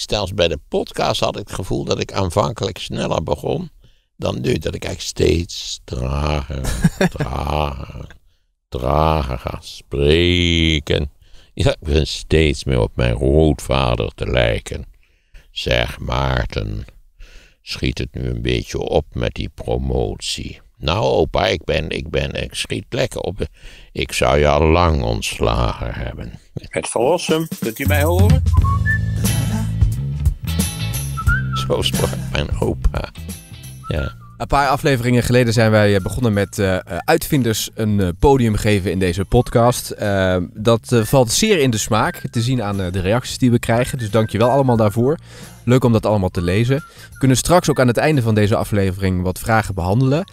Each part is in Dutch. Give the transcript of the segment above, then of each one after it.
Stels bij de podcast had ik het gevoel dat ik aanvankelijk sneller begon dan nu. Dat ik eigenlijk steeds trager, trager, trager ga spreken. ik begin steeds meer op mijn grootvader te lijken. Zeg Maarten, schiet het nu een beetje op met die promotie. Nou opa, ik ben, ik ben, ik schiet lekker op. Ik zou je al lang ontslagen hebben. Het verlossen, kunt u mij horen? En sprak opa. Ja. Een paar afleveringen geleden zijn wij eh, begonnen met eh, eh, uitvinders een podium geven in deze podcast. dat valt zeer in de smaak te zien aan de reacties die we krijgen. Dus dank je wel allemaal daarvoor. Leuk om dat allemaal te lezen. We kunnen straks ook aan het einde van deze aflevering wat vragen behandelen.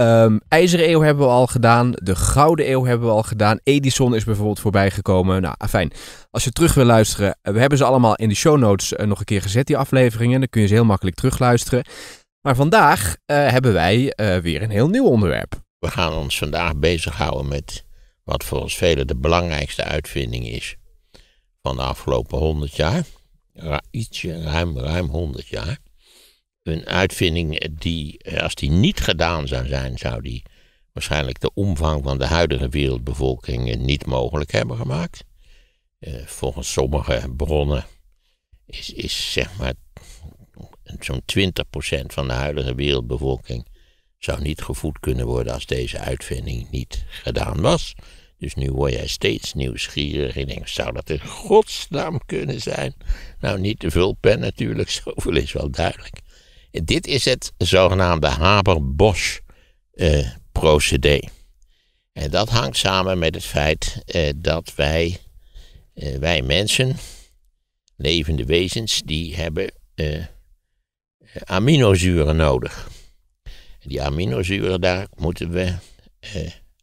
Um, IJzeren eeuw hebben we al gedaan. De Gouden eeuw hebben we al gedaan. Edison is bijvoorbeeld voorbij gekomen. Nou, fijn. Als je terug wil luisteren, eh, we hebben ze allemaal in de show notes eh, nog een keer gezet, die afleveringen. Dan kun je ze heel makkelijk terugluisteren. Maar vandaag eh, hebben wij weer een heel nieuw onderwerp. We gaan ons vandaag bezighouden met wat volgens velen de belangrijkste uitvinding is van de afgelopen 100 jaar. ietsje ruim, ruim 100 jaar een uitvinding die, eh, als die niet gedaan zou zijn, zou die waarschijnlijk de omvang van de huidige wereldbevolking eh, niet mogelijk hebben gemaakt. Eh, volgens sommige bronnen is, is zeg maar zo'n 20% van de huidige wereldbevolking zou niet gevoed kunnen worden als deze uitvinding niet gedaan was. Dus nu word jij steeds nieuwsgierig en denk, zou dat in godsnaam kunnen zijn? Nou, niet de vulpen natuurlijk, zoveel is wel duidelijk. Dit is het zogenaamde Haber-Bosch-procedé. Eh, en dat hangt samen met het feit eh, dat wij, eh, wij mensen, levende wezens, die hebben aminozuren nodig. En die aminozuren, daar moeten we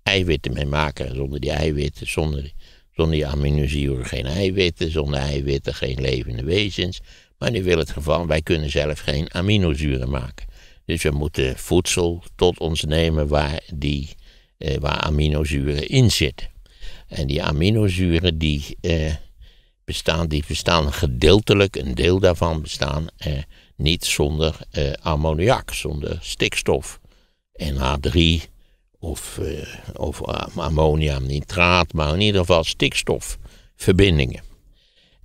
eiwitten mee maken. Zonder die eiwitten, zonder, zonder die aminozuren geen eiwitten, zonder eiwitten geen levende wezens. Maar nu wil het geval, wij kunnen zelf geen aminozuren maken. Dus we moeten voedsel tot ons nemen waar, die, eh, waar aminozuren in zitten. En die aminozuren die, eh, bestaan, die bestaan gedeeltelijk, een deel daarvan bestaan eh, niet zonder eh, ammoniak, zonder stikstof. NH3 of, eh, of eh, nitraat, maar in ieder geval stikstofverbindingen.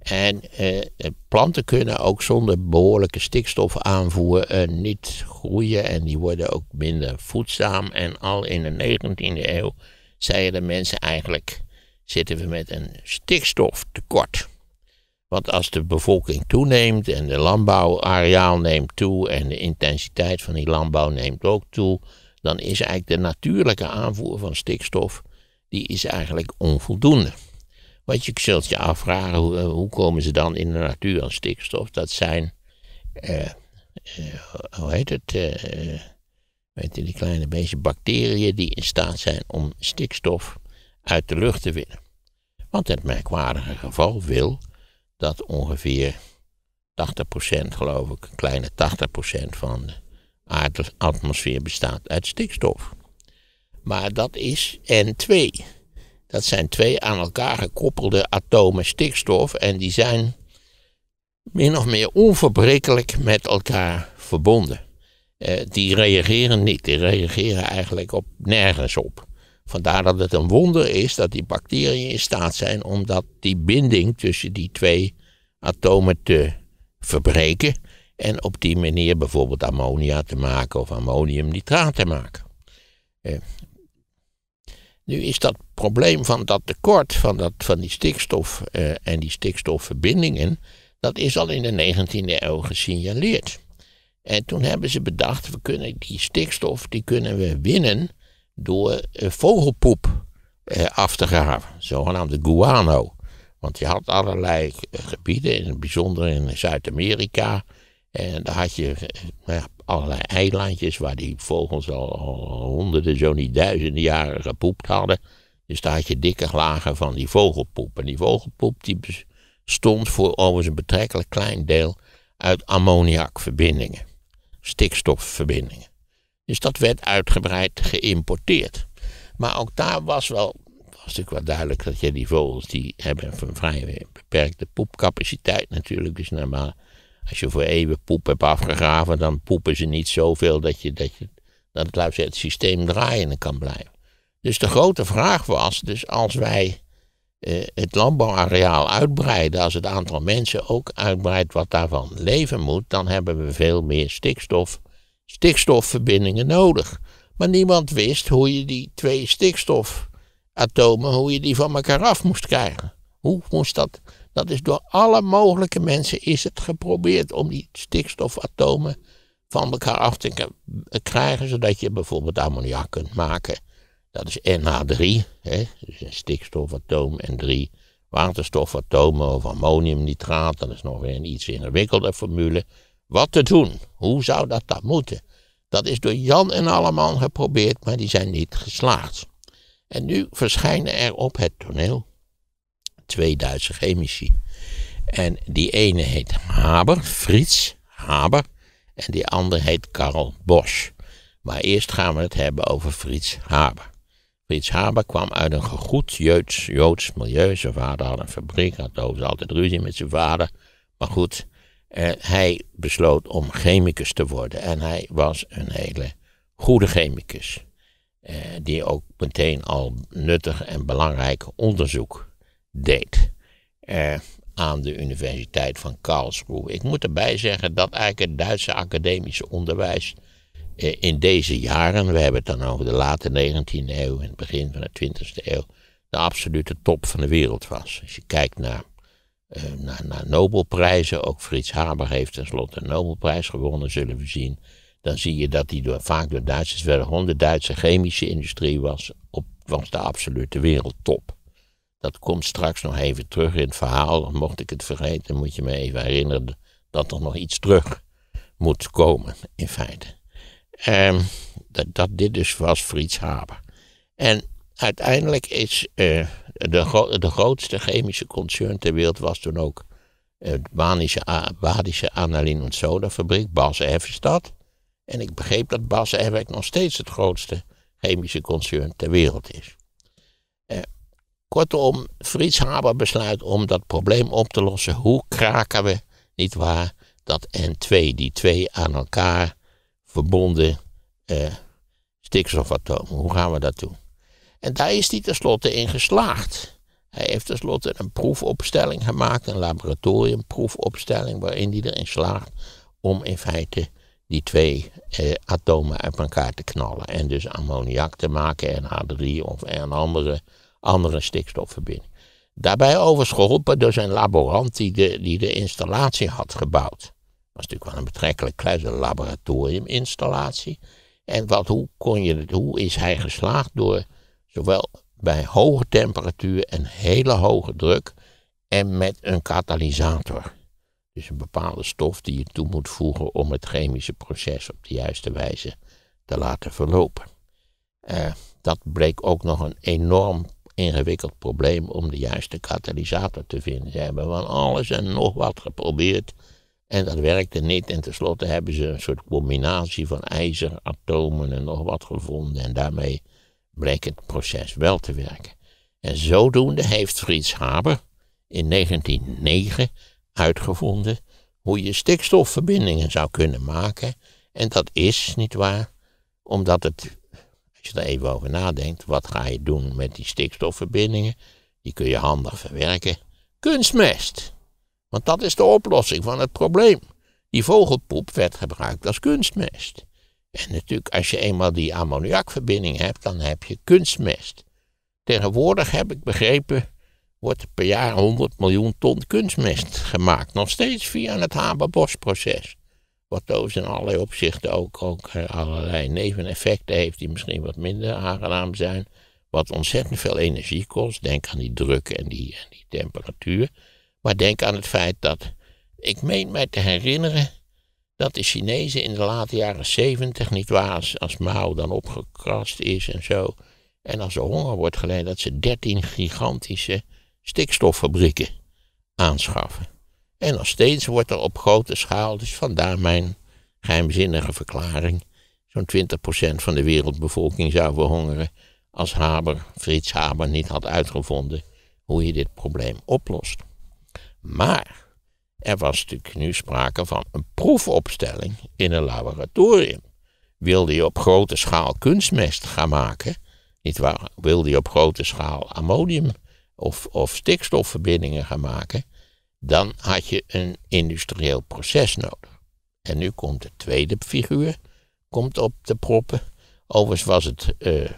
En eh, planten kunnen ook zonder behoorlijke stikstofaanvoer eh, niet groeien en die worden ook minder voedzaam. En al in de 19e eeuw zeiden de mensen eigenlijk zitten we met een stikstoftekort. Want als de bevolking toeneemt en de landbouwareaal neemt toe en de intensiteit van die landbouw neemt ook toe, dan is eigenlijk de natuurlijke aanvoer van stikstof die is eigenlijk onvoldoende wat je zult je afvragen, hoe, eh, hoe komen ze dan in de natuur aan stikstof? Dat zijn, eh, eh, hoe heet het, weet je, die kleine beetje bacteriën die in staat zijn om stikstof uit de lucht te winnen. Want het merkwaardige geval wil dat ongeveer 80% geloof ik, een kleine 80% van de aardatmosfeer bestaat uit stikstof. Maar dat is N2. Dat zijn twee aan elkaar gekoppelde atomen stikstof en die zijn min of meer onverbrekelijk met elkaar verbonden. Eh, die reageren niet, die reageren eigenlijk op nergens op. Vandaar dat het een wonder is dat die bacteriën in staat zijn om die binding tussen die twee atomen te verbreken. En op die manier bijvoorbeeld ammonia te maken of ammoniumnitraat te maken. Uh, nu is dat probleem van dat tekort van, dat, van die stikstof eh, en die stikstofverbindingen, dat is al in de 19e eeuw gesignaleerd. En toen hebben ze bedacht, we kunnen die stikstof die kunnen we winnen door eh, vogelpoep eh, af te graven, zogenaamde guano. Want je had allerlei gebieden, in het bijzonder in Zuid-Amerika, en daar had je nou ja, allerlei eilandjes waar die vogels al, honderden, zo niet duizenden jaren gepoept hadden. Dus daar had je dikke lagen van die vogelpoep. En die vogelpoep die bestond voor overigens een betrekkelijk klein deel uit ammoniakverbindingen, stikstofverbindingen. Dus dat werd uitgebreid geïmporteerd. Maar ook daar was wel was natuurlijk wel duidelijk dat je die vogels die hebben een vrij beperkte poepcapaciteit natuurlijk. Dus naarmate als je voor eeuwen poep hebt afgegraven, dan poepen ze niet zoveel dat, je, dat, je, dat het, systeem draaiende kan blijven. Dus de grote vraag was, dus als wij eh, het landbouwareaal uitbreiden, als het aantal mensen ook uitbreidt wat daarvan leven moet, dan hebben we veel meer stikstof, stikstofverbindingen nodig. Maar niemand wist hoe je die twee stikstofatomen, hoe je die van elkaar af moest krijgen. Hoe moest dat? Dat is door alle mogelijke mensen is het geprobeerd om die stikstofatomen van elkaar af te krijgen, zodat je bijvoorbeeld ammoniak kunt maken. Dat is NH3, hè? dus een stikstofatoom en drie waterstofatomen of ammoniumnitraat. Dat is nog weer een iets ingewikkelde formule. Wat te doen? Hoe zou dat dan moeten? Dat is door Jan en Alleman geprobeerd, maar die zijn niet geslaagd. En nu verschijnen er op het toneel twee Duitse chemici. En die ene heet Haber, Frits Haber, en die andere heet Karl Bosch. Maar eerst gaan we het hebben over Frits Haber. Frits Haber kwam uit een goed Joods, Joods milieu. Zijn vader had een fabriek, had overigens altijd ruzie met zijn vader. Maar goed, eh, hij besloot om chemicus te worden. En hij was een hele goede chemicus. Eh, die ook meteen al nuttig en belangrijk onderzoek deed eh, aan de Universiteit van Karlsruhe. Ik moet erbij zeggen dat eigenlijk het Duitse academische onderwijs eh, in deze jaren, we hebben het dan over de late 19e eeuw en het begin van de 20e eeuw, de absolute top van de wereld was. Als je kijkt naar, eh, naar, naar Nobelprijzen, ook Frits Haber heeft tenslotte een Nobelprijs gewonnen, zullen we zien dan zie je dat die vaak door Duitsers werden. gewonnen. de Duitse chemische industrie was, op, was de absolute wereldtop. Dat komt straks nog even terug in het verhaal. Mocht ik het vergeten, moet je me even herinneren dat er nog iets terug moet komen, in feite. Um, dat, dat, dit dus was Frits Haber. En uiteindelijk is eh, de, de grootste chemische concern ter wereld was toen ook eh, de Badische Analine en Soda fabriek, Bas Effenstad. En ik begreep dat Bas Effenstad nog steeds het grootste chemische concern ter wereld is. Uh, Kortom, Frits Haber besluit om dat probleem op te lossen. Hoe kraken we, niet waar, dat N2, die twee aan elkaar verbonden eh, stikstofatomen? Hoe gaan we dat doen? En daar is hij tenslotte in geslaagd. Hij heeft tenslotte een proefopstelling gemaakt, een laboratoriumproefopstelling, waarin hij erin slaagt om in feite die twee eh, atomen uit elkaar te knallen. En dus ammoniak te maken, NH3 of een andere andere stikstofverbinding. Daarbij overigens geholpen door zijn laborant die de, die de installatie had gebouwd. Dat was natuurlijk wel een betrekkelijk kleine laboratoriuminstallatie. En wat, hoe, kon je, hoe is hij geslaagd? Door zowel bij hoge temperatuur en hele hoge druk en met een katalysator. Dus een bepaalde stof die je toe moet voegen om het chemische proces op de juiste wijze te laten verlopen. Eh, dat bleek ook nog een enorm ingewikkeld probleem om de juiste katalysator te vinden. Ze hebben van alles en nog wat geprobeerd en dat werkte niet. En tenslotte hebben ze een soort combinatie van ijzeratomen en nog wat gevonden. En daarmee bleek het proces wel te werken. En zodoende heeft Fritz Haber in 1909 uitgevonden hoe je stikstofverbindingen zou kunnen maken. En dat is, niet waar, omdat het als je er even over nadenkt, wat ga je doen met die stikstofverbindingen? Die kun je handig verwerken. Kunstmest. Want dat is de oplossing van het probleem. Die vogelpoep werd gebruikt als kunstmest. En natuurlijk, als je eenmaal die ammoniakverbinding hebt, dan heb je kunstmest. Tegenwoordig, heb ik begrepen, wordt per jaar 100 miljoen ton kunstmest gemaakt. Nog steeds via het proces. Wat trouwens in allerlei opzichten ook, ook allerlei neveneffecten heeft die misschien wat minder aangenaam zijn. Wat ontzettend veel energie kost. Denk aan die druk en die, en die temperatuur. Maar denk aan het feit dat, ik meen mij te herinneren, dat de Chinezen in de late jaren zeventig, niet waar, als, Mao dan opgekrast is en zo, en als er honger wordt geleden, dat ze dertien gigantische stikstoffabrieken aanschaffen. En nog steeds wordt er op grote schaal, dus vandaar mijn geheimzinnige verklaring, zo'n 20% van de wereldbevolking zou verhongeren als Haber, Frits Haber, niet had uitgevonden hoe je dit probleem oplost. Maar er was natuurlijk nu sprake van een proefopstelling in een laboratorium. Wilde je op grote schaal kunstmest gaan maken, niet waar, wilde je op grote schaal ammonium of, of stikstofverbindingen gaan maken, dan had je een industrieel proces nodig. En nu komt de tweede figuur komt op de proppen. Overigens was het uh,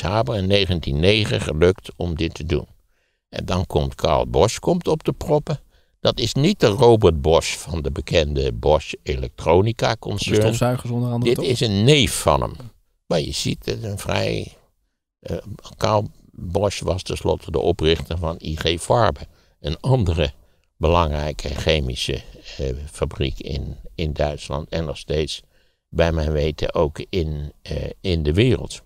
Haber in 1909 gelukt om dit te doen. En dan komt Karl Bosch komt op de proppen. Dat is niet de Robert Bosch van de bekende Bosch Electronica Concern. Stofzuigers onder andere. Dit is een neef van hem. Maar je ziet het een vrij. Uh, Karl Bosch was tenslotte de oprichter van IG Farben. Een andere belangrijke chemische eh, fabriek in, in Duitsland en nog steeds, bij mijn weten, ook in, eh, in de wereld.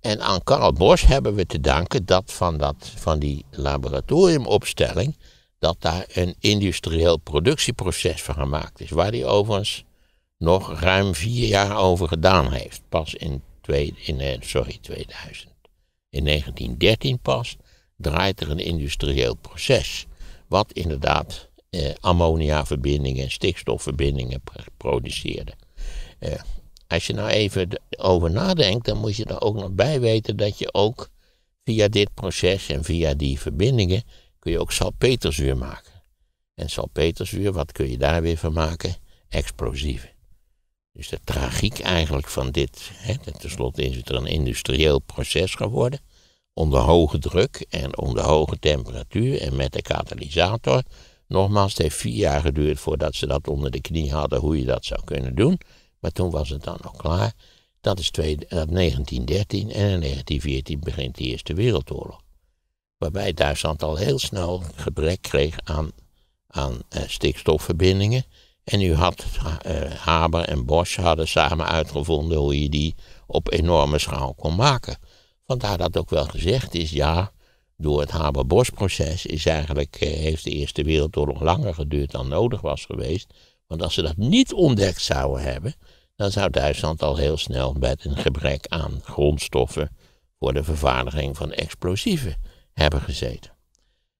En aan Karl Bosch hebben we te danken dat van, dat van die laboratoriumopstelling, dat daar een industrieel productieproces van gemaakt is, waar hij overigens nog ruim vier jaar over gedaan heeft. Pas in, twee, in eh, sorry, 2000. In 1913 pas draait er een industrieel proces wat inderdaad eh, ammonia-verbindingen, stikstofverbindingen produceerde. Eh, als je nou even over nadenkt, dan moet je er ook nog bij weten dat je ook via dit proces en via die verbindingen kun je ook salpeterzuur maken. En salpeterzuur, wat kun je daar weer van maken? Explosieven. Dus de tragiek eigenlijk van dit, hè, ten slotte is het een industrieel proces geworden, onder hoge druk en onder hoge temperatuur en met de katalysator. Nogmaals, het heeft vier jaar geduurd voordat ze dat onder de knie hadden hoe je dat zou kunnen doen. Maar toen was het dan ook klaar. Dat is 1913 eh, en in 1914 begint de Eerste Wereldoorlog. Waarbij Duitsland al heel snel gebrek kreeg aan, aan eh, stikstofverbindingen. En u had eh, Haber en Bosch hadden samen uitgevonden hoe je die op enorme schaal kon maken. Want daar dat ook wel gezegd is, ja, door het Haber-Bosch-proces is eigenlijk, eh, heeft de Eerste Wereldoorlog langer geduurd dan nodig was geweest. Want als ze dat niet ontdekt zouden hebben, dan zou Duitsland al heel snel met een gebrek aan grondstoffen voor de vervaardiging van explosieven hebben gezeten.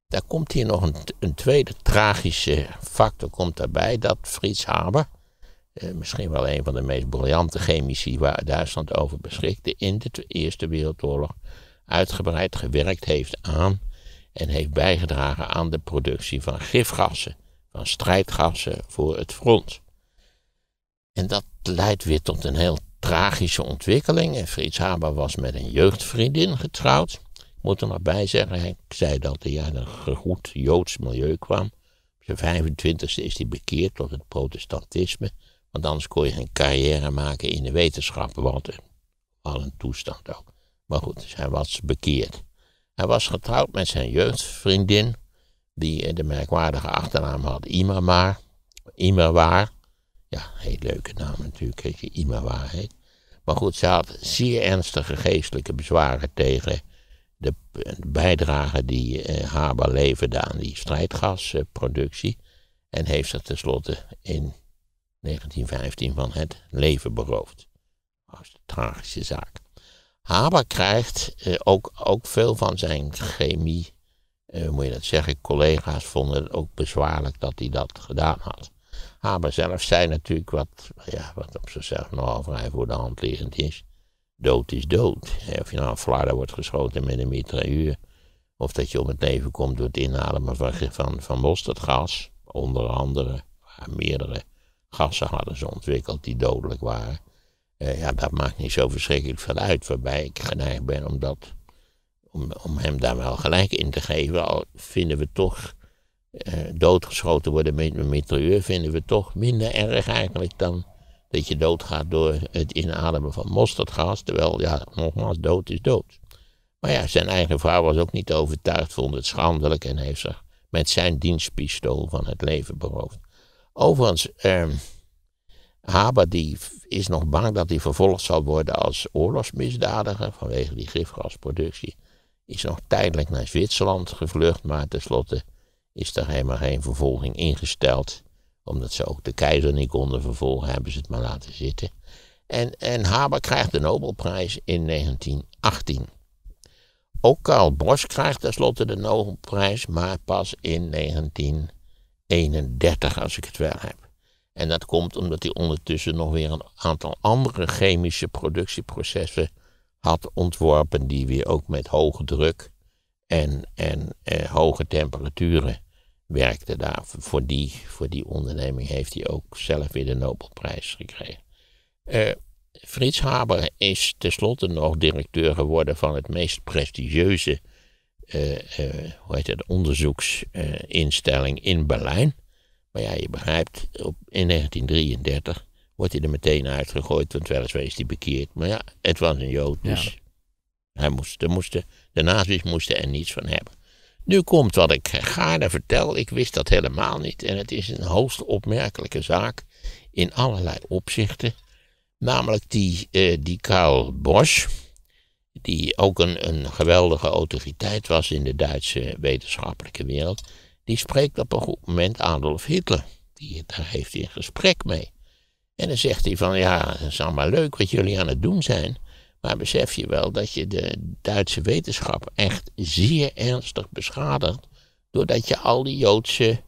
Daar komt hier nog een, een tweede tragische factor komt daarbij, dat Frits Haber, eh, misschien wel een van de meest briljante chemici waar Duitsland over beschikte in de Eerste Wereldoorlog, uitgebreid gewerkt heeft aan en heeft bijgedragen aan de productie van gifgassen, van strijdgassen voor het front. En dat leidt weer tot een heel tragische ontwikkeling. En Frits Haber was met een jeugdvriendin getrouwd. Ik moet er nog bij zeggen, hij zei dat hij uit een goed Joods milieu kwam. Op zijn 25e is hij bekeerd tot het protestantisme. Want anders kon je geen carrière maken in de wetenschap. wat al een toestand ook. Maar goed, dus hij was bekeerd. Hij was getrouwd met zijn jeugdvriendin. Die eh, de merkwaardige achternaam had Imamar. Imerwaar, Ja, heel leuke naam natuurlijk, als je Imerwaar. heet. Maar goed, ze had zeer ernstige geestelijke bezwaren tegen de bijdrage die eh, Haber leverde aan die strijdgasproductie. En heeft ze tenslotte in 1915 van het leven beroofd. Dat is een tragische zaak. Haber krijgt eh, ook, ook veel van zijn chemie, eh, moet je dat zeggen, collega's vonden het ook bezwaarlijk dat hij dat gedaan had. Haber zelf zei natuurlijk wat, ja, wat op zichzelf nogal vrij voor de hand liggend is. Dood is dood. Of je nou een Florida wordt geschoten met een mitrailleur, of dat je om het leven komt door het inademen van, van, van mosterdgas, onder andere, meerdere gassen hadden ze ontwikkeld die dodelijk waren. Eh, ja, dat maakt niet zo verschrikkelijk veel uit. Waarbij ik geneigd ben om, dat, om, om hem daar wel gelijk in te geven. Al vinden we toch eh, doodgeschoten worden met een mitrailleur, vinden we toch minder erg eigenlijk dan dat je doodgaat door het inademen van mosterdgas. Terwijl, ja, nogmaals, dood is dood. Maar ja, zijn eigen vrouw was ook niet overtuigd, vond het schandelijk en heeft zich met zijn dienstpistool van het leven beroofd. Overigens, ehm, Haber die is nog bang dat hij vervolgd zal worden als oorlogsmisdadiger vanwege die gifgasproductie. Is nog tijdelijk naar Zwitserland gevlucht, maar tenslotte is er helemaal geen vervolging ingesteld. Omdat ze ook de keizer niet konden vervolgen, hebben ze het maar laten zitten. En, en Haber krijgt de Nobelprijs in 1918. Ook Karl Bosch krijgt tenslotte de Nobelprijs, maar pas in 1918. 31, als ik het wel heb. En dat komt omdat hij ondertussen nog weer een aantal andere chemische productieprocessen had ontworpen, die weer ook met hoge druk en, en eh, hoge temperaturen werkten daar. Voor die, voor die onderneming heeft hij ook zelf weer de Nobelprijs gekregen. Eh, Frits Haber is tenslotte nog directeur geworden van het meest prestigieuze eh, eh, hoe heet het, onderzoeksinstelling in Berlijn. Maar ja, je begrijpt, op, in 1933 wordt hij er meteen uitgegooid, want weliswaar is hij bekeerd. Maar ja, het was een Jood, dus hij moest, de moesten, de nazi's moesten er niets van hebben. Nu komt wat ik gaarne vertel, ik wist dat helemaal niet en het is een hoogst opmerkelijke zaak in allerlei opzichten. Namelijk die, uh, die Karl Bosch, die ook een, geweldige autoriteit was in de Duitse wetenschappelijke wereld, die spreekt op een goed moment Adolf Hitler. Die, daar heeft hij een gesprek mee. En dan zegt hij van, ja, het is allemaal leuk wat jullie aan het doen zijn, maar besef je wel dat je de Duitse wetenschap echt zeer ernstig beschadigt, doordat je al die Joodse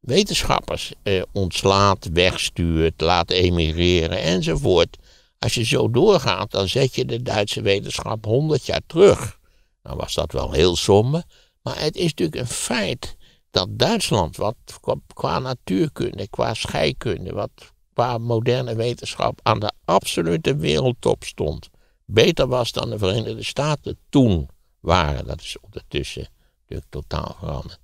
wetenschappers eh, ontslaat, wegstuurt, laat emigreren enzovoort. Als je zo doorgaat, dan zet je de Duitse wetenschap 100 jaar terug. Dan nou was dat wel heel somber, maar het is natuurlijk een feit dat Duitsland, wat qua, natuurkunde, qua scheikunde, wat qua moderne wetenschap aan de absolute wereldtop stond, beter was dan de Verenigde Staten toen waren. Dat is ondertussen natuurlijk totaal veranderd.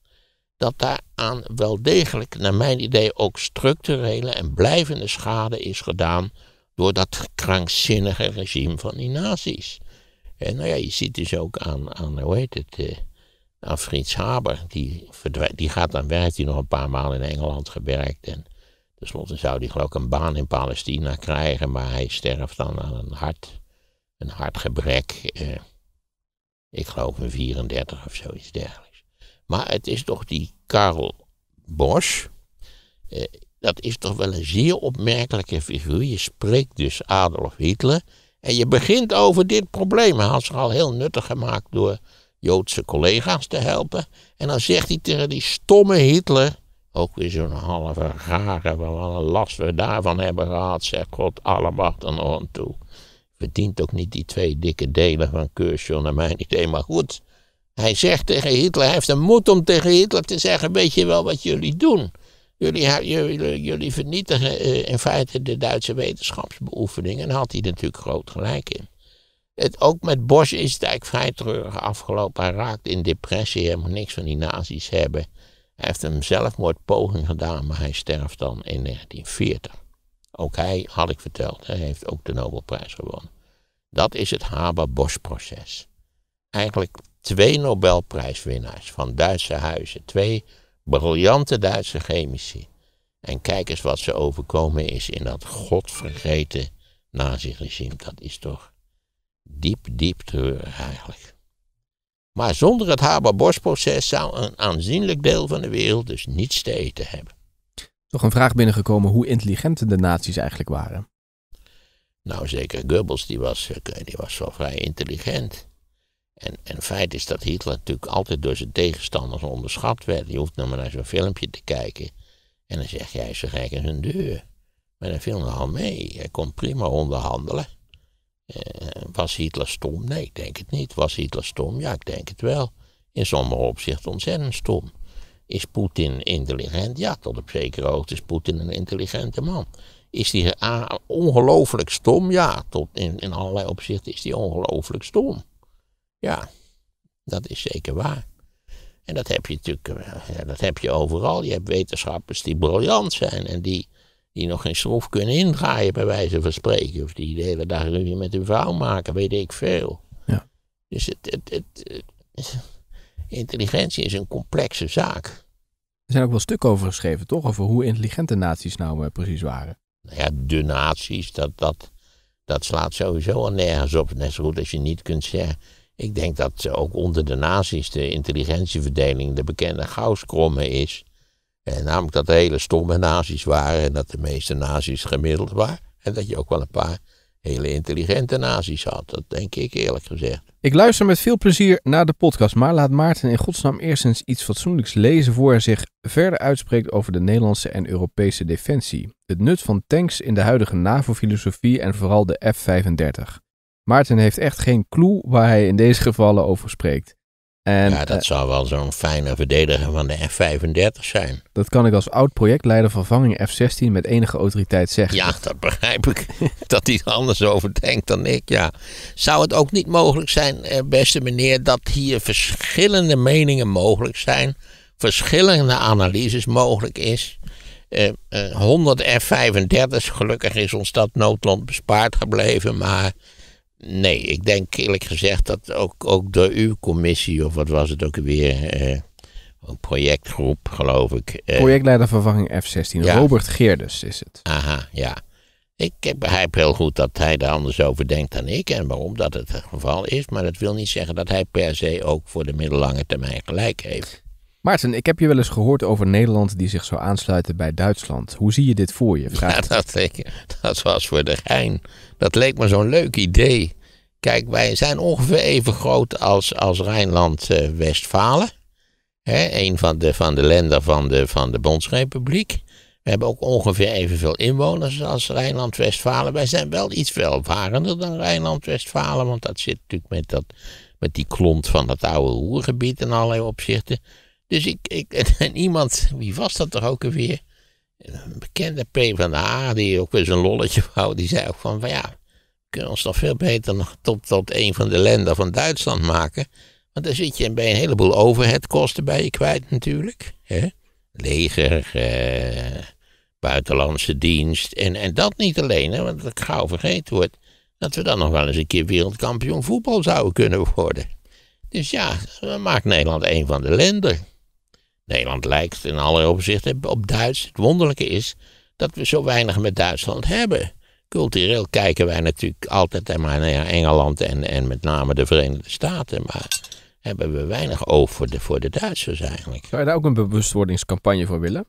Dat daaraan wel degelijk, naar mijn idee, ook structurele en blijvende schade is gedaan door dat krankzinnige regime van die nazi's. En nou ja, je ziet dus ook aan, aan hoe heet het, uh, aan Frits Haber. Die, die gaat dan werkt die nog een paar maanden in Engeland gewerkt. En tenslotte zou die geloof ik een baan in Palestina krijgen, maar hij sterft dan aan een, hart, een hartgebrek. Eh, ik geloof een 34 of zoiets dergelijks. Maar het is toch die Karl Bosch. Eh, dat is toch wel een zeer opmerkelijke figuur. Je spreekt dus Adolf Hitler. En je begint over dit probleem. Hij had ze al heel nuttig gemaakt door Joodse collega's te helpen. En dan zegt hij tegen die stomme Hitler. Ook weer zo'n halve rare wat een last we daarvan hebben gehad, zegt God alle macht aan toe. Verdient ook niet die twee dikke delen van Kershaw naar mijn idee, maar goed. Hij zegt tegen Hitler, hij heeft de moed om tegen Hitler te zeggen, weet je wel wat jullie doen? Jullie, jullie, jullie vernietigen eh, in feite de Duitse wetenschapsbeoefening. En had hij natuurlijk groot gelijk in. Het, ook met Bosch is het eigenlijk vrij treurig afgelopen. Hij raakt in depressie, helemaal niks van die nazi's hebben. Hij heeft een zelfmoordpoging gedaan, maar hij sterft dan in 1940. Ook hij, had ik verteld, hij heeft ook de Nobelprijs gewonnen. Dat is het Haber-Bosch-proces. Eigenlijk twee Nobelprijswinnaars van Duitse huizen. Twee briljante Duitse chemici. En kijk eens wat ze overkomen is in dat godvergeten naziregime. Dat is toch diep, diep treurig eigenlijk. Maar zonder het Haber-Bosch-proces zou een aanzienlijk deel van de wereld dus niets te eten hebben. Toch een vraag binnengekomen hoe intelligent de nazi's eigenlijk waren. Nou, zeker Goebbels, die was, die was wel vrij intelligent. En, en feit is dat Hitler natuurlijk altijd door zijn tegenstanders onderschat werd. Je hoeft nou maar naar zo'n filmpje te kijken. En dan zeg jij zo gek als een deur. Maar dat viel al mee. Hij kon prima onderhandelen. Eh, was Hitler stom? Nee, ik denk het niet. Was Hitler stom? Ja, ik denk het wel. In sommige opzichten ontzettend stom. Is Poetin intelligent? Ja, tot op zekere hoogte is Poetin een intelligente man. Is hij ah, ongelooflijk stom? Ja, tot in allerlei opzichten is hij ongelooflijk stom. Ja, dat is zeker waar. En dat heb je natuurlijk eh, ja, dat heb je overal. Je hebt wetenschappers die briljant zijn en die, die nog geen schroef kunnen indraaien, bij wijze van spreken. Of die de hele dag ruzie met hun vrouw maken, weet ik veel. Ja. Dus het, het, het, intelligentie is een complexe zaak. Er zijn ook wel stukken over geschreven, toch? Over hoe intelligente naties nou eh, precies waren. Nou ja, de naties, dat, dat, dat slaat sowieso al nergens op. Net zo goed als je niet kunt zeggen. Ik denk dat ook onder de nazi's de intelligentieverdeling de bekende gauwskromme is. En namelijk dat de hele stomme nazi's waren en dat de meeste nazi's gemiddeld waren. En dat je ook wel een paar hele intelligente nazi's had. Dat denk ik eerlijk gezegd. Ik luister met veel plezier naar de podcast, maar laat Maarten in godsnaam eerst eens iets fatsoenlijks lezen voor hij zich verder uitspreekt over de Nederlandse en Europese defensie. Het nut van tanks in de huidige NAVO-filosofie en vooral de F-35. Maarten heeft echt geen clue waar hij in deze gevallen over spreekt. En, ja, dat eh, zou wel zo'n fijne verdediger van de F-35 zijn. Dat kan ik als oud-projectleider vervanging F-16 met enige autoriteit zeggen. Ja, dat begrijp ik. dat hij er anders over denkt dan ik, ja. Zou het ook niet mogelijk zijn, eh, beste meneer, dat hier verschillende meningen mogelijk zijn, verschillende analyses mogelijk is? Uh, 100 F-35, gelukkig is ons dat noodland bespaard gebleven, maar Nee, ik denk eerlijk gezegd dat ook, ook door uw commissie, of wat was het ook weer, eh, een projectgroep, geloof ik. Eh, Projectleidervervanging Projectleider vervanging F-16, ja. Robert Geerdus is het. Aha, ja. Ik begrijp heel goed dat hij er anders over denkt dan ik en waarom dat het, het geval is, maar dat wil niet zeggen dat hij per se ook voor de middellange termijn gelijk heeft. Maarten, ik heb je wel eens gehoord over Nederland die zich zou aansluiten bij Duitsland. Hoe zie je dit voor je? Ja, dat, dat was voor de Rijn. Dat leek me zo'n leuk idee. Kijk, wij zijn ongeveer even groot als, als Rijnland-Westfalen. Eh, een van de, van de lender van de, van de Bondsrepubliek. We hebben ook ongeveer evenveel inwoners als Rijnland-Westfalen. Wij zijn wel iets welvarender dan Rijnland-Westfalen, want dat zit natuurlijk met, dat, met die klont van dat oude roergebied in allerlei opzichten. Dus ik, ik en iemand, wie was dat toch ook alweer? Een bekende P van de A, die ook weer zijn lolletje wou, die zei ook van, van ja, we kunnen ons toch veel beter nog top tot een van de landen van Duitsland maken. Want daar zit je bij een heleboel overheadkosten bij je kwijt natuurlijk. Hè? Leger, eh, buitenlandse dienst. En, en dat niet alleen, hè, want dat gauw vergeten wordt. Dat we dan nog wel eens een keer wereldkampioen voetbal zouden kunnen worden. Dus ja, dan maakt Nederland een van de lenden. Nederland lijkt in alle opzichten op Duits. Het wonderlijke is dat we zo weinig met Duitsland hebben. Cultureel kijken wij natuurlijk altijd naar Engeland en, en met name de Verenigde Staten. Maar hebben we weinig oog voor de, Duitsers eigenlijk. Zou je daar ook een bewustwordingscampagne voor willen?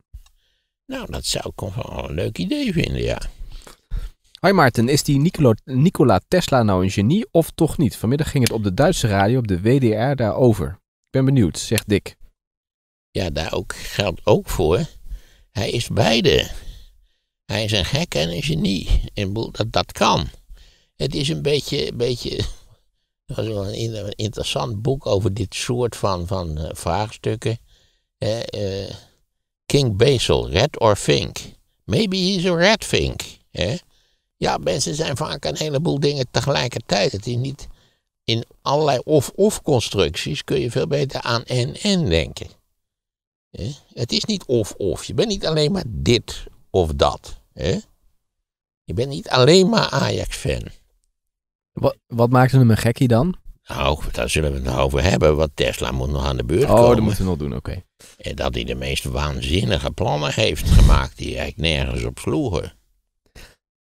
Nou, dat zou ik wel een leuk idee vinden, ja. Hoi Maarten, is die Nikola Tesla nou een genie of toch niet? Vanmiddag ging het op de Duitse radio, op de WDR, daarover. Ik ben benieuwd, zegt Dick. Ja, daar ook, geldt ook voor. Hij is beide. Hij is een gek en een genie. En dat, dat kan. Het is een beetje, een beetje dat was wel een, interessant boek over dit soort van, van eh, vraagstukken. Eh, King Bezel red or fink? Maybe he's a red fink. Hè? Ja, mensen zijn vaak een heleboel dingen tegelijkertijd. Het is niet in allerlei of-of constructies kun je veel beter aan en-en denken. Het is niet of-of. Je bent niet alleen maar dit of dat. Je bent niet alleen maar Ajax-fan. Wat, wat maakte hem een gekkie dan? Nou, daar zullen we het nou over hebben, want Tesla moet nog aan de beurt komen. Oh, dat moeten we nog doen, oké. En dat hij de meest waanzinnige plannen heeft gemaakt die eigenlijk nergens op sloegen.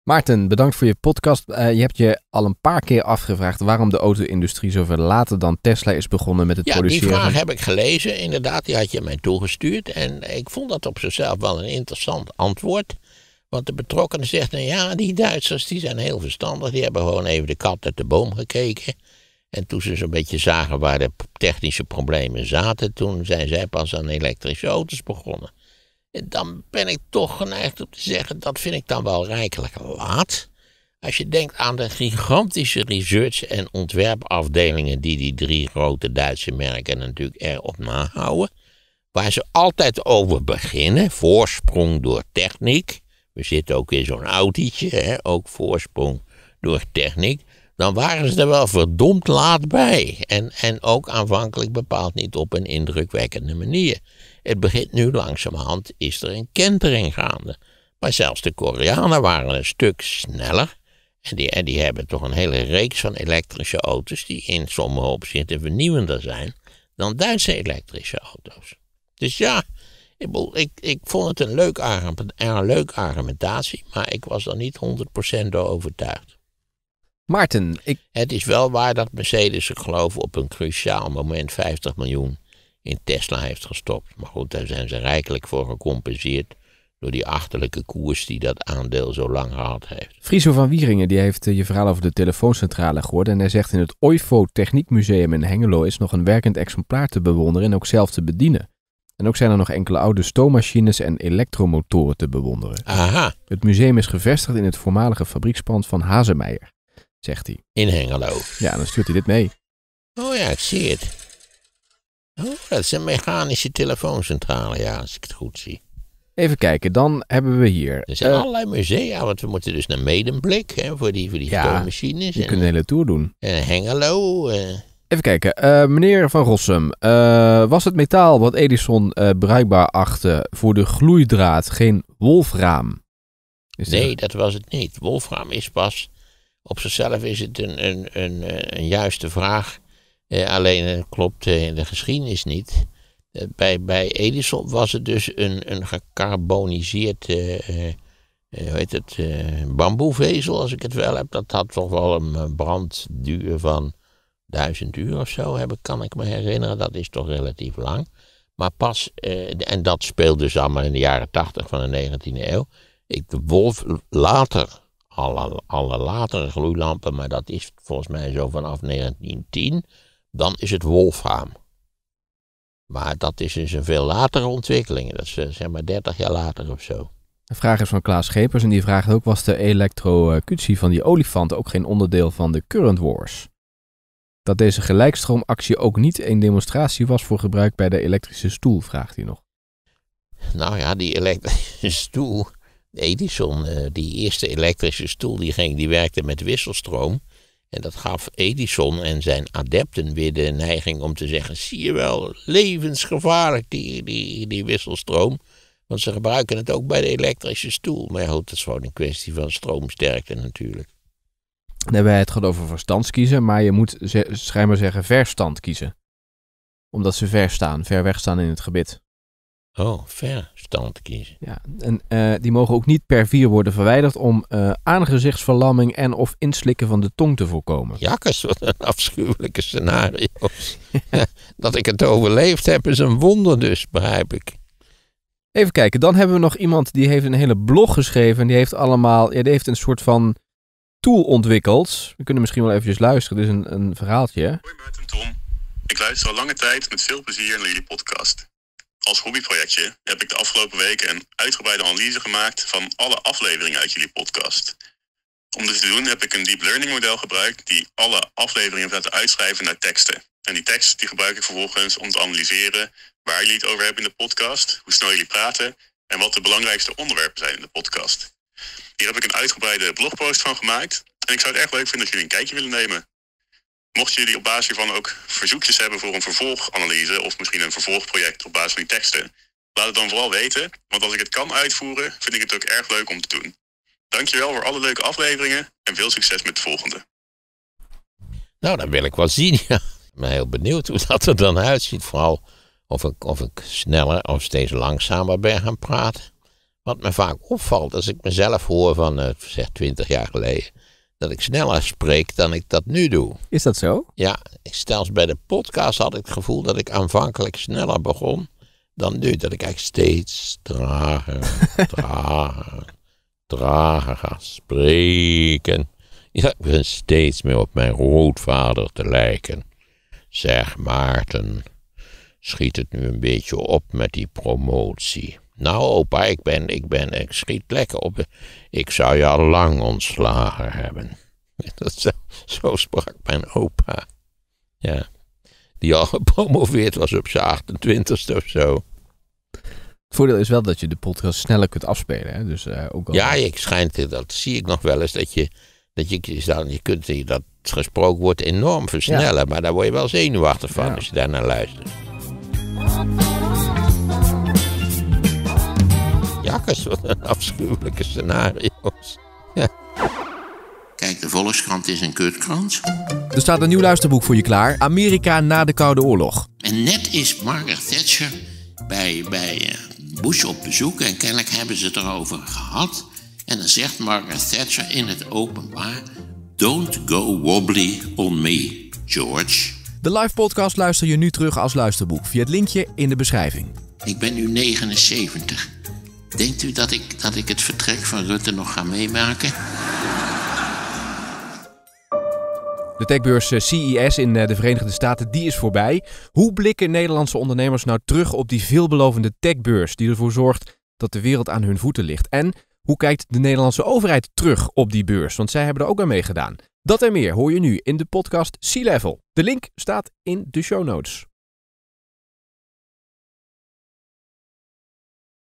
Maarten, bedankt voor je podcast. Eh, je hebt je al een paar keer afgevraagd waarom de auto-industrie zoveel later dan Tesla is begonnen met het produceren. Ja, die vraag heb ik gelezen, inderdaad. Die had je mij toegestuurd. En ik vond dat op zichzelf wel een interessant antwoord. Want de betrokkenen zegt, nou ja, die Duitsers die zijn heel verstandig. Die hebben gewoon even de kat uit de boom gekeken. En toen ze zo'n beetje zagen waar de technische problemen zaten, toen zijn zij pas aan elektrische auto's begonnen dan ben ik toch geneigd om te zeggen, dat vind ik dan wel rijkelijk laat. Als je denkt aan de gigantische research- en ontwerpafdelingen die die drie grote Duitse merken natuurlijk erop nahouden, waar ze altijd over beginnen, voorsprong door techniek, we zitten ook in zo'n autietje, hè, ook voorsprong door techniek, dan waren ze er wel verdomd laat bij en, en ook aanvankelijk bepaald niet op een indrukwekkende manier. Het begint nu langzamerhand, is er een kentering gaande. Maar zelfs de Koreanen waren een stuk sneller. En die, hebben toch een hele reeks van elektrische auto's die in sommige opzichten vernieuwender zijn dan Duitse elektrische auto's. Dus ja, ik, ik, vond het een, leuk een leuke argumentatie, maar ik was er niet 100% door overtuigd. Martin, ik... Het is wel waar dat Mercedes, ik geloof, op een cruciaal moment 50 miljoen in Tesla heeft gestopt. Maar goed, daar zijn ze rijkelijk voor gecompenseerd door die achterlijke koers die dat aandeel zo lang gehad heeft. Friso van Wieringen die heeft eh, je verhaal over de telefooncentrale gehoord en hij zegt in het OIFO Techniekmuseum in Hengelo is nog een werkend exemplaar te bewonderen en ook zelf te bedienen. En ook zijn er nog enkele oude stoommachines en elektromotoren te bewonderen. Aha. Het museum is gevestigd in het voormalige fabriekspand van Hazemeijer, zegt hij. In Hengelo. Ja, dan stuurt hij dit mee. Oh ja, ik zie het. Oh, dat is een mechanische telefooncentrale, ja, als ik het goed zie. Even kijken, dan hebben we hier... Er zijn eh, allerlei musea, want we moeten dus naar Medemblik hè, voor die, voor die ja, machines. Je kunt een hele tour doen. En eh, Hengelo. Eh. Even kijken, meneer Van Rossum. was het metaal wat Edison bruikbaar achtte voor de gloeidraad geen wolfraam? nee, dat... dat was het niet. Wolfraam is pas... Op zichzelf is het een, een, een, een juiste vraag eh, alleen dat eh, klopt in eh, de geschiedenis niet. bij, bij Edison was het dus een, een gecarboniseerd hoe heet het, bamboevezel, als ik het wel heb. Dat had toch wel een brandduur van duizend uur of zo, ik, kan ik me herinneren. Dat is toch relatief lang. Maar pas, en dat speelde dus allemaal in de jaren tachtig van de 19e eeuw. Ik, de Wolf later, alle, alle latere gloeilampen, maar dat is volgens mij zo vanaf 1910 dan is het wolfraam. Maar dat is dus een veel latere ontwikkeling. Dat is eh, zeg maar 30 jaar later of zo. De vraag is van Klaas Schepers en die vraagt ook: was de elektrocutie van die olifant ook geen onderdeel van de Current Wars? Dat deze gelijkstroomactie ook niet een demonstratie was voor gebruik bij de elektrische stoel, vraagt hij nog. Nou ja, die elektrische stoel, Edison, eh, die eerste elektrische stoel die ging, die werkte met wisselstroom. En dat gaf Edison en zijn adepten weer de neiging om te zeggen: zie je wel, levensgevaarlijk die, die, die wisselstroom. Want ze gebruiken het ook bij de elektrische stoel. Maar goed, dat is gewoon een kwestie van stroomsterkte natuurlijk. Dan hebben wij het gehad over verstand kiezen, maar je moet schijnbaar zeggen verstand kiezen. Omdat ze ver staan, ver weg staan in het gebied. Oh, verstand kiezen. Ja, en eh, die mogen ook niet per vier worden verwijderd om eh, aangezichtsverlamming en of inslikken van de tong te voorkomen. Jakkes, wat een afschuwelijke scenario. Dat ik het overleefd heb is een wonder dus, begrijp ik. Even kijken, dan hebben we nog iemand die heeft een hele blog geschreven. En die heeft allemaal, ja, die heeft een soort van tool ontwikkeld. We kunnen misschien wel eventjes luisteren, dit is een, een verhaaltje. Hoi Maarten Tom, ik luister al lange tijd met veel plezier naar jullie podcast. Als hobbyprojectje heb ik de afgelopen weken een uitgebreide analyse gemaakt van alle afleveringen uit jullie podcast. Om dit te doen heb ik een deep learning model gebruikt die alle afleveringen heeft laten uitschrijven naar teksten. En die tekst die gebruik ik vervolgens om te analyseren waar jullie het over hebben in de podcast, hoe snel jullie praten en wat de belangrijkste onderwerpen zijn in de podcast. Hier heb ik een uitgebreide blogpost van gemaakt en ik zou het erg leuk vinden als jullie een kijkje willen nemen. Mochten jullie op basis hiervan ook verzoekjes hebben voor een vervolganalyse of misschien een vervolgproject op basis van die teksten, laat het dan vooral weten, want als ik het kan uitvoeren, vind ik het ook erg leuk om te doen. Dankjewel voor alle leuke afleveringen en veel succes met de volgende. Nou, dan wil ik wel zien. Ja. Ik ben heel benieuwd hoe dat er dan uitziet. Vooral of ik, of sneller of steeds langzamer ben gaan praten. Wat me vaak opvalt als ik mezelf hoor van, uh, zeg, twintig jaar geleden dat ik sneller spreek dan ik dat nu doe. Is dat zo? Ja, zelfs bij de podcast had ik het gevoel dat ik aanvankelijk sneller begon dan nu. Dat ik eigenlijk steeds trager, trager, trager ga spreken. Ja, ik begin steeds meer op mijn grootvader te lijken. Zeg Maarten, schiet het nu een beetje op met die promotie. Nou, opa, ik ben, ik ben, ik schiet plekken op. Ik zou je al lang ontslagen hebben. Dat zo, sprak mijn opa. Ja. Die al gepromoveerd was op zijn 28 e of zo. Het voordeel is wel dat je de podcast sneller kunt afspelen. Hè? Dus, eh, ook al... Ja, ik schijnt, dat zie ik nog wel eens. Dat je, dat je, je kunt dat gesproken wordt enorm versnellen. Maar daar word je wel zenuwachtig van als je daarnaar luistert jakkers. Wat een afschuwelijke scenario's. Kijk, de Volkskrant is een kutkrant. Er staat een nieuw luisterboek voor je klaar. Amerika na de Koude Oorlog. En net is Margaret Thatcher bij, bij eh, Bush op bezoek. En kennelijk hebben ze het erover gehad. En dan zegt Margaret Thatcher in het openbaar... Don't go wobbly on me, George. De live podcast luister je nu terug als luisterboek via het linkje in de beschrijving. Ik ben nu 79. Denkt u dat ik, dat ik het vertrek van Rutte nog ga meemaken? De techbeurs eh, CES in eh, de Verenigde Staten die is voorbij. Hoe blikken Nederlandse ondernemers nou terug op die veelbelovende techbeurs die ervoor zorgt dat de wereld aan hun voeten ligt? En hoe kijkt de Nederlandse overheid terug op die beurs? Want zij hebben er ook aan meegedaan. Dat en meer hoor je nu in de podcast Sea Level. De link staat in de show notes.